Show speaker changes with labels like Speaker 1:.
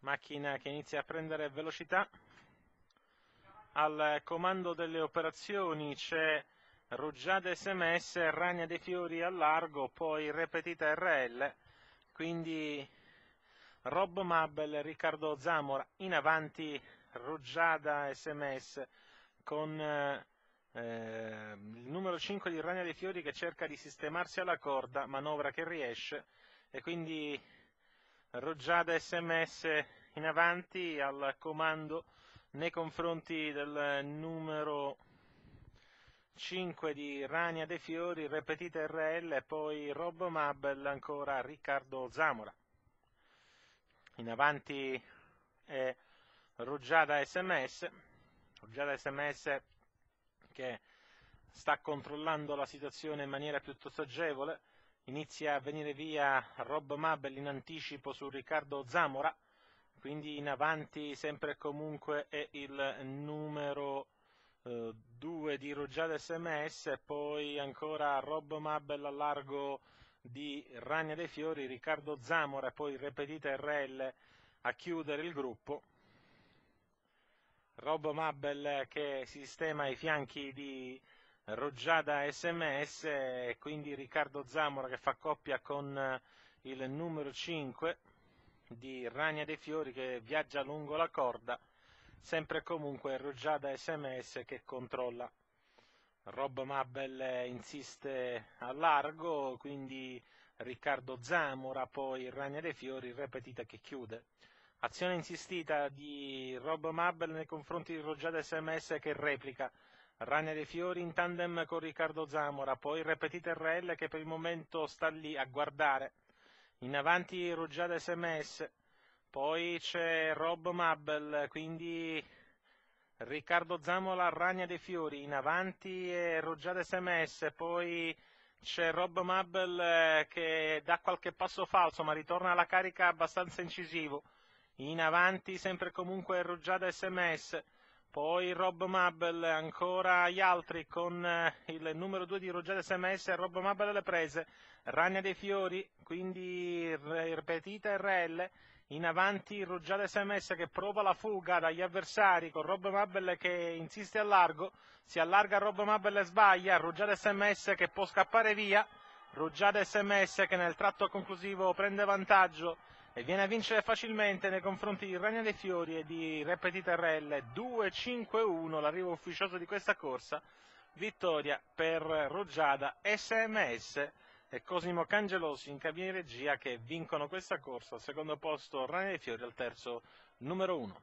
Speaker 1: macchina che inizia a prendere velocità. Al comando delle operazioni c'è rugiada SMS, Ragna dei Fiori a largo, poi Repetita RL, quindi Rob Mabel, Riccardo Zamora in avanti, rugiada SMS con eh, il numero 5 di Ragna dei Fiori che cerca di sistemarsi alla corda, manovra che riesce e quindi Roggiada sms in avanti al comando nei confronti del numero 5 di Rania De Fiori, ripetita RL, poi Rob Mabel, ancora Riccardo Zamora. In avanti è Roggiada SMS, Roggiada SMS che sta controllando la situazione in maniera piuttosto agevole, inizia a venire via Rob Mabel in anticipo su Riccardo Zamora, quindi in avanti sempre e comunque è il numero 2 eh, di Rugiada SMS, poi ancora Rob Mabel a largo di Ragna dei Fiori, Riccardo Zamora, poi ripetita RL a chiudere il gruppo. Rob Mabel che sistema i fianchi di Roggiada SMS, quindi Riccardo Zamora che fa coppia con eh, il numero 5 di Rania dei Fiori che viaggia lungo la corda, sempre e comunque Roggiada SMS che controlla. Rob Mabel eh, insiste a largo, quindi Riccardo Zamora, poi Rania dei Fiori, ripetita che chiude. Azione insistita di Rob Mabel nei confronti di Roggiada SMS che replica Rania dei Fiori in tandem con Riccardo Zamora, poi Repetite RL che per il momento sta lì a guardare. In avanti Rugiada SMS, poi c'è Rob Mabel, quindi Riccardo Zamora, Rania dei Fiori, in avanti e Rugiada SMS, poi c'è Rob Mabel eh, che dà qualche passo falso ma ritorna alla carica abbastanza incisivo. In avanti sempre comunque Rugiada SMS, poi Rob Mabel ancora gli altri con eh, il numero 2 di Ruggero SMS, Rob Mabel le prese, Ragna dei Fiori, quindi ripetita RL, in avanti Ruggero SMS che prova la fuga dagli avversari con Rob Mabel che insiste a largo, si allarga Rob Mabel e sbaglia, Ruggero SMS che può scappare via, Ruggero SMS che nel tratto conclusivo prende vantaggio e viene a vincere facilmente nei confronti di Rania dei Fiori e di Repetita RL 2-5-1 l'arrivo ufficioso di questa corsa vittoria per Roggiada SMS e Cosimo Cangelosi in cabina di regia che vincono questa corsa al secondo posto Rania dei Fiori al terzo numero 1